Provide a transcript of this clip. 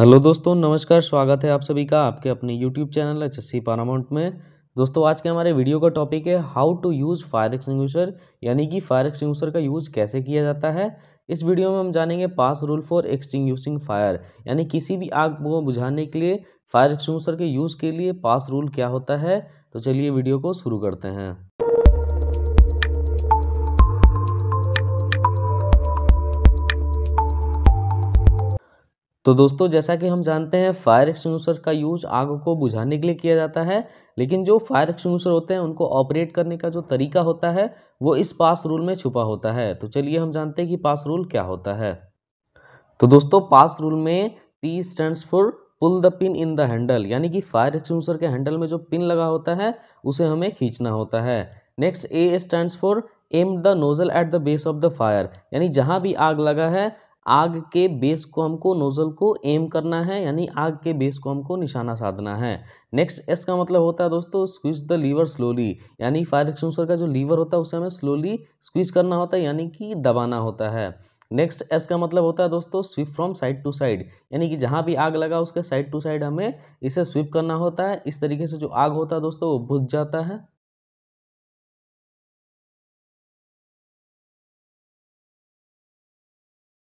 hello दोस्तों नमस्कार स्वागत है आप सभी का आपके अपने YouTube channel H S paramount में दोस्तों आज के हमारे वीडियो का टॉपिक है how to use fire extinguisher यानी कि फायर एक्सटिंग्विशर का यूज़ कैसे किया जाता है इस वीडियो में हम जानेंगे pass rule for extinguishing fire यानी किसी भी आग को बुझाने के लिए फायर एक्सटिंग्विशर के यूज़ के लिए पास रूल क्या होता है तो चलिए वीडियो को शुरू करते हैं तो दोस्तों जैसा कि हम जानते हैं फायर एक्सटिंग्विशर का यूज़ आग को बुझाने के लिए किया जाता है लेकिन जो फायर एक्सटिंग्विशर होते हैं उनको ऑपरेट करने का जो तरीका होता है वो इस पास रूल में छुपा होता है तो चलिए हम जानते हैं कि पास रूल क्या होता है तो दोस्तों पास रूल में P stands for pull the pin in the handle यानी कि फायर एक्सटिंग्विशर के हैंडल में जो पिन लगा होता है उसे हमें खींचना होता है next A stand for aim the nozzle at the base of the fire यानी जहाँ भी आग लगा है आग के बेस को हमको नोज़ल को एम करना है यानी आग के बेस को हमको निशाना साधना है नेक्स्ट एस का मतलब होता है दोस्तों स्क्विच द लीवर स्लोली यानी फायर एक्सटेंसर का जो लीवर होता है उसे हमें स्लोली स्क्विच करना होता है यानी कि दबाना होता है नेक्स्ट एस का मतलब होता है दोस्तों sweep from side to side यानी कि जहाँ भी आग लगा उसके साइड टू साइड हमें इसे स्विप करना होता है इस तरीके से जो आग होता है दोस्तों वो बुझ जाता है